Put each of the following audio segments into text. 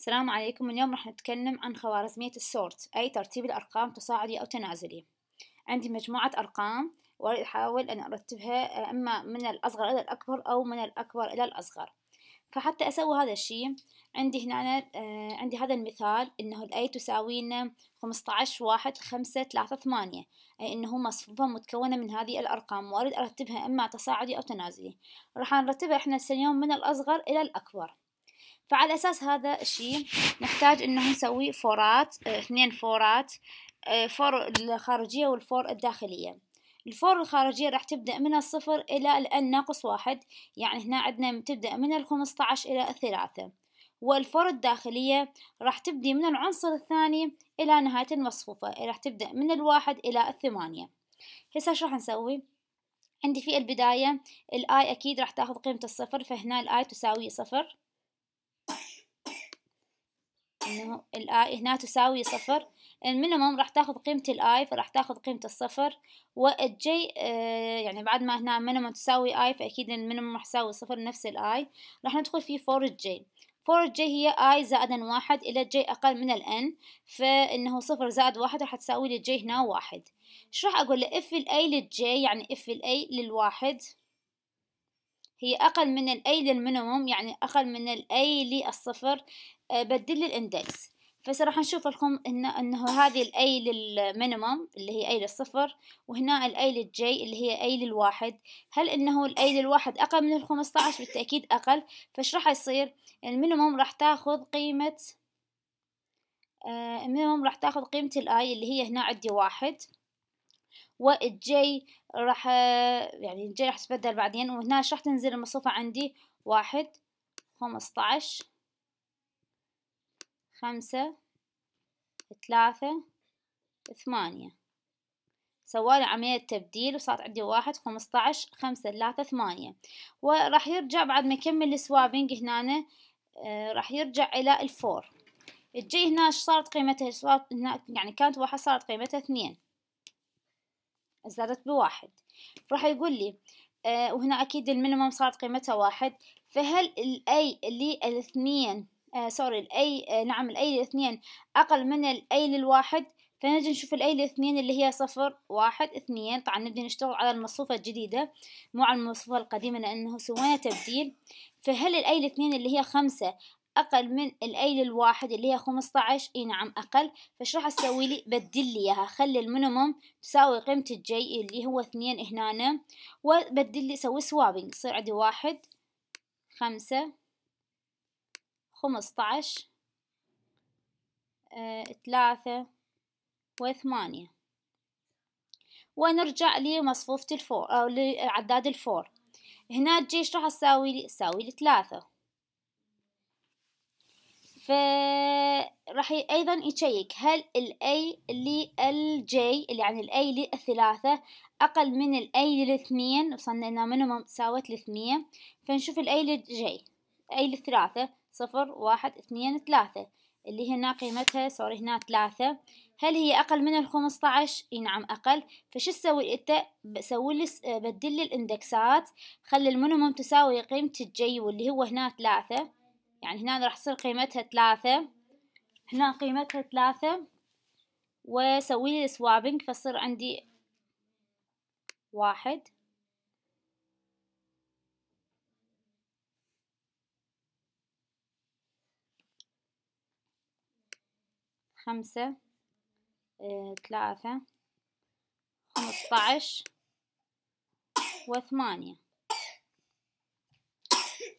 السلام عليكم اليوم راح نتكلم عن خوارزمية السورت أي ترتيب الأرقام تصاعدي أو تنازلي عندي مجموعة أرقام وأحاول أن أرتبها آه، إما من الأصغر إلى الأكبر أو من الأكبر إلى الأصغر فحتى أسوي هذا الشيء عندي هنا آه عندي هذا المثال إنه الأي تساوي لنا خمسة واحد خمسة ثلاثة ثمانية أي إنه مصفوفة متكونة من هذه الأرقام وأريد أرتبها إما تصاعدي أو تنازلي راح نرتبها إحنا اليوم من الأصغر إلى الأكبر فعلى أساس هذا الشيء نحتاج إنه نسوي فورات آه، اثنين فورات آه، فور الخارجية والفور الداخلية الفور الخارجية راح تبدأ من الصفر إلى الأن ناقص واحد يعني هنا عندنا تبدأ من الخمسة عشر إلى الثلاثة والفور الداخلية راح تبدي من العنصر الثاني إلى نهاية المصفوفة إيه، راح تبدأ من الواحد إلى الثمانية هسه شو راح نسوي؟ عندي في البداية الآي أكيد راح تاخذ قيمة الصفر فهنا الآي تساوي صفر انه الاي هنا تساوي صفر المينيموم راح تاخذ قيمة الاي فراح تاخذ قيمة الصفر والجي آه يعني بعد ما هنا مينيموم تساوي اي فاكيد المينيموم راح يساوي صفر نفس الاي راح ندخل في فور الجي فور الجي هي اي زائد واحد الى جي اقل من الان فانه صفر زائد واحد راح تساوي لي جي هنا واحد ايش راح اقول له اف الاي للجي يعني اف الاي للواحد هي أقل من الأي للمينيموم يعني أقل من الأي للصفر آه، بدل الإندكس فسرح نشوف لكم إن أنه هذه الأي للمينيموم اللي هي أي للصفر وهنا الأي للجي اللي هي أي للواحد هل إنه الأي للواحد أقل من الخمسة عشر بالتأكيد أقل فش راح يصير المينيموم راح تاخذ قيمة آه، المينيموم راح تاخذ قيمة الآي اللي هي هنا عندي واحد والجي راح يعني الجي راح تتبدل بعدين وهنا راح تنزل المصفوفة عندي واحد خمسة خمسة ثلاثة ثمانية سوالي عملية تبديل وصارت عندي واحد خمسة عشر خمسة ثلاثة ثمانية وراح يرجع بعد ما يكمل السوابينج هنا آه راح يرجع إلى الفور الجي هنا صارت قيمتها هنا يعني كانت واحد صارت قيمتها اثنين زادت بواحد فراح يقول لي آه وهنا أكيد المينيمم صارت قيمتها واحد فهل الأي الاثنين آه سوري الأي آه نعم الأي الاثنين أقل من الأي للواحد فنجي نشوف الأي الاثنين اللي هي صفر واحد اثنين طبعا نبدي نشتغل على المصفوفة الجديدة مو على المصفوفة القديمة لأنه سوينا تبديل فهل الأي الاثنين اللي هي خمسة أقل من الأيل الواحد اللي هي خمسة عشر إي نعم أقل فش راح أسوي لي بدل لي إياها خلي المينيموم تساوي قيمة الجي اللي هو اثنين هنا وبدل لي سوي سوابنج يصير عندي واحد خمسة خمسة عشر آه، ثلاثة وثمانية ونرجع لمصفوفة الفور أو لعداد الفور هنا الجيش راح أساوي لي أساوي لي ثلاثة فراح أيضا يشيك هل الاي للجي اللي عن يعني الاي للثلاثة أقل من الاي للاثنين وصلنا إنها مينيمم ساوت الاثنين فنشوف الاي للجي اي للثلاثة صفر واحد اثنين ثلاثة اللي هنا قيمتها سوري هنا ثلاثة هل هي أقل من الخمسة عشر؟ نعم أقل فش تسوي أنت بسوي لي بدل الإندكسات خلي المينيمم تساوي قيمة الجي واللي هو هنا ثلاثة يعني هنا راح تصير قيمتها ثلاثة هنا قيمتها ثلاثة وسوي لي سوابنج فصير عندي واحد خمسة آه، ثلاثة خمسة عشر وثمانية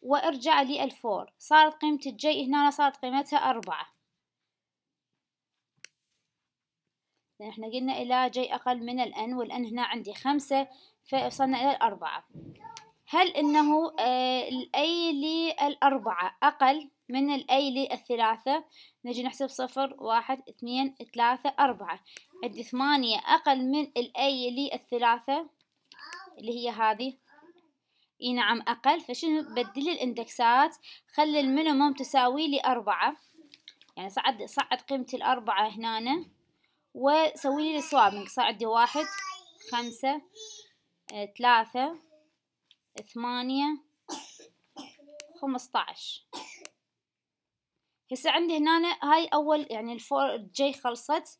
وارجع لي الفور صارت قيمة الجي هنا صارت قيمتها أربعة لأن احنا قلنا إلى جي أقل من الأن والأن هنا عندي خمسة فوصلنا إلى الأربعة هل إنه آه الأي للأربعة أقل من الأي للثلاثة نجي نحسب صفر واحد اثنين ثلاثة أربعة عندي ثمانية أقل من الأي للثلاثة اللي هي هذه اي نعم اقل فشنو بدل الاندكسات خلي المينيموم تساوي لي اربعة يعني صعد صعد قيمة الاربعة هنا وسوي لي السوابنج صعدي واحد خمسة آه، ثلاثة ثمانية خمسطعش هسه عندي هنا هاي اول يعني الفور جي خلصت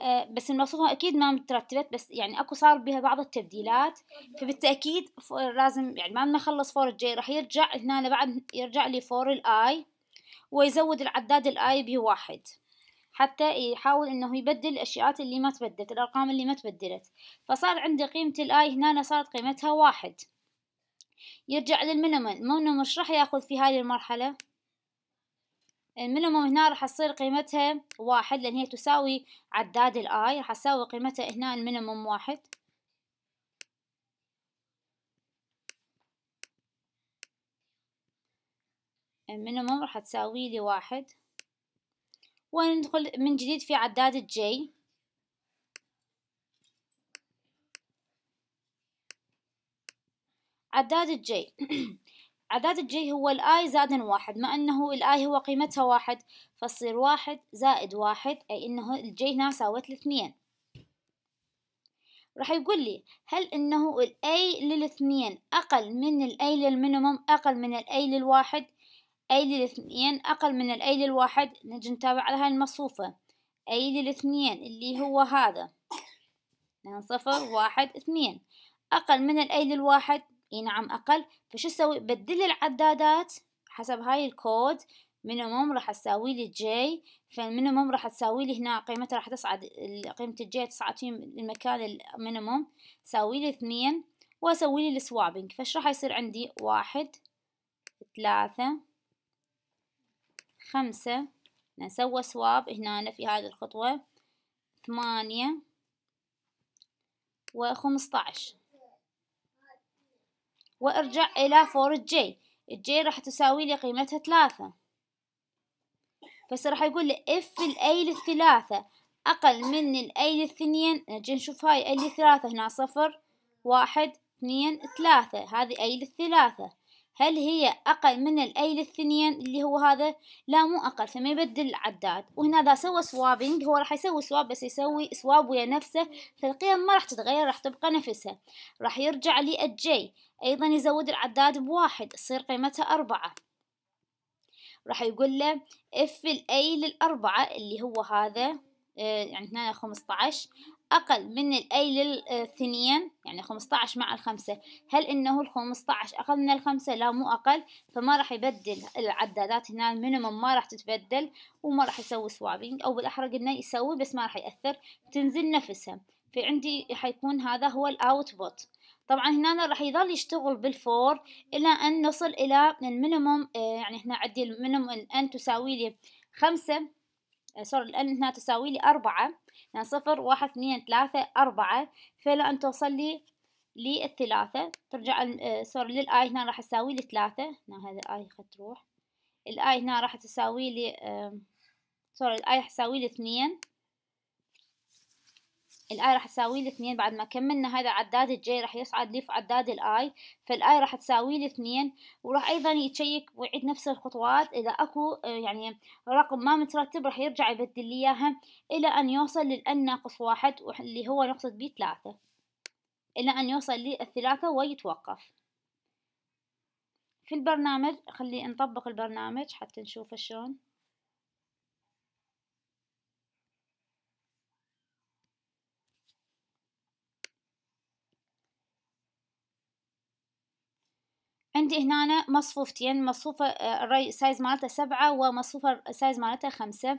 آه، بس المواصفات اكيد ما مترتبت بس يعني اكو صار بها بعض التبديلات فبالتاكيد لازم يعني بعد ما خلص فور الجي راح يرجع هنا بعد يرجع لي فور الاي ويزود العداد الاي بواحد حتى يحاول انه يبدل الاشياء اللي ما تبدلت الارقام اللي ما تبدلت فصار عندي قيمة الاي هنا صارت قيمتها واحد يرجع للمينيمم المينيمال ايش راح ياخذ في هاي المرحلة المينيموم إيه، هنا راح تصير قيمتها واحد لان هي تساوي عداد الاي راح اساوي قيمتها هنا المينيموم واحد المينيموم إيه، راح تساوي لي واحد وندخل من جديد في عداد الجي عداد الجي عداد الجي هو الآي زائد واحد مع أنه الآي هو قيمتها واحد فتصير واحد زائد واحد أي أنه الجي هنا ساوت الاثنين راح يقول لي هل أنه الأي للاثنين أقل من الأي للمينيموم أقل من الأي للواحد أي للاثنين أقل من الأي للواحد نجي نتابع على هاي المصفوفة أي للاثنين اللي هو هذا نعم، صفر واحد اثنين أقل من الأي للواحد اي نعم أقل فشو أسوي بدل العدادات حسب هاي الكود مينيموم راح اساوي لي جي فالمينيموم راح تساوي لي هنا قيمته راح تصعد قيمة الجي تصعد في المكان المينيموم ساوي لي اثنين واسوي لي السوابنج فش راح يصير عندي واحد ثلاثة خمسة نسوي سواب هنا في هذه الخطوة ثمانية وخمسة عشر وارجع إلى فور الجي الجي راح تساوي لي قيمتها ثلاثة بس راح يقول لي اف الاي للثلاثة أقل من الاي للثنين نجي نشوف هاي اي للثلاثة هنا صفر واحد اثنين ثلاثة هذه اي للثلاثة هل هي أقل من الأي للثنين اللي هو هذا لا مو أقل فما يبدل العداد وهنا إذا سوى سوابينج هو راح يسوي سواب بس يسوي سواب ويا نفسه فالقيم ما راح تتغير راح تبقى نفسها راح يرجع للجي أيضا يزود العداد بواحد تصير قيمتها أربعة راح يقول له اف الاي للأربعة اللي هو هذا آه، يعني هنا خمسة عشر أقل من الأي للثنيين يعني خمسة عشر مع الخمسة هل إنه الخمسة عشر أقل من الخمسة لا مو أقل فما راح يبدل العدادات هنا المينيموم ما راح تتبدل وما راح يسوي سوابينج أو بالأحرى قلنا يسوي بس ما راح يأثر تنزل نفسها في عندي حيكون هذا هو الاوتبوت طبعا هنا راح يظل يشتغل بالفور الى ان نصل الى المينيموم آه، يعني هنا عندي المينيموم آه، ان تساوي لي خمسة سوري آه، الان هنا تساوي لي أربعة يعني صفر واحد اثنين ثلاثة أربعة فإلى أن توصل لي للثلاثة ترجع سوري آه، للآي هنا راح تساوي لي ثلاثة هنا هذا الآي خد تروح الآي هنا راح تساوي لي سوري الآي راح تساوي لي اثنين الاي راح تساوي لي اثنين بعد ما كملنا هذا عداد الجي راح يصعد لي في عداد الاي فالاي راح تساوي لي اثنين وراح ايضا يتشيك ويعيد نفس الخطوات اذا اكو آه، يعني رقم ما مترتب راح يرجع يبدل لي اياها الى ان يوصل للان ناقص واحد اللي هو نقصد بيه ثلاثة الى ان يوصل للثلاثة ويتوقف في البرنامج خلي نطبق البرنامج حتى نشوفه شلون عندي هنا مصفوفتين مصفوفة آه، الري سايز مالته سبعة ومصفوفة سايز مالته خمسة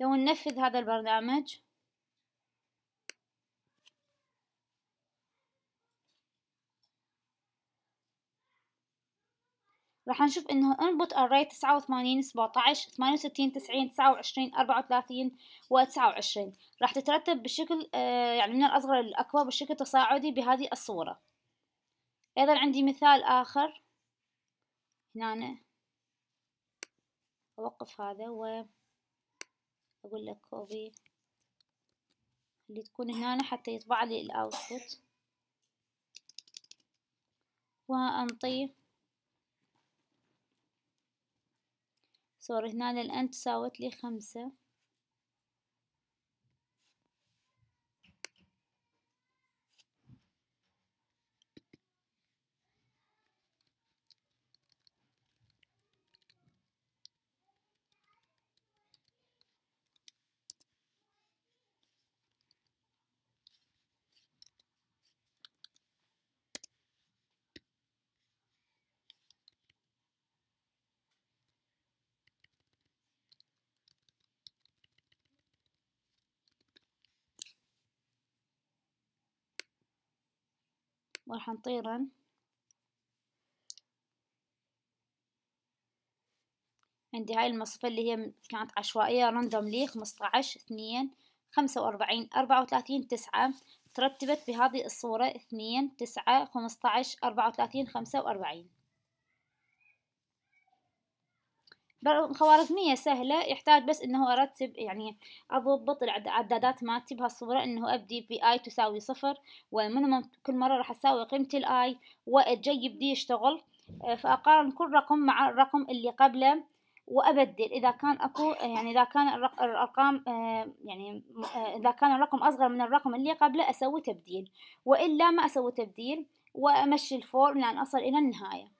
لو ننفذ هذا البرنامج راح نشوف انه انبوت الري تسعة وثمانين سبعة عشر ثمانية وستين تسعين تسعة وعشرين أربعة وثلاثين وتسعة وعشرين راح تترتب بشكل آه، يعني من الأصغر للأكبر بشكل تصاعدي بهذه الصورة أيضا عندي مثال آخر هنا أنا أوقف هذا وأقول لك كوبي اللي تكون هنا حتى يطبع لي الأوتبوت وأنطيه صور هنا الآن تساوت لي خمسة وراح نطيرن عندي هاي المصفة اللي هي كانت عشوائية راندوملي خمسة عشر اثنين خمسة وأربعين أربعة وثلاثين تسعة ترتبت بهذه الصورة اثنين تسعة خمسة عشر أربعة وثلاثين خمسة وأربعين خوارزمية سهلة يحتاج بس انه ارتب يعني اضبط العدادات مالتي بهالصورة انه ابدي في اي تساوي صفر ومينيمم كل مرة راح اساوي قيمة الاي واجيب دي يشتغل آه، فاقارن كل رقم مع الرقم اللي قبله وابدل اذا كان اكو يعني اذا كان الارقام آه، يعني آه، اذا كان الرقم اصغر من الرقم اللي قبله اسوي تبديل والا ما اسوي تبديل وامشي الفور لان اصل الى النهايه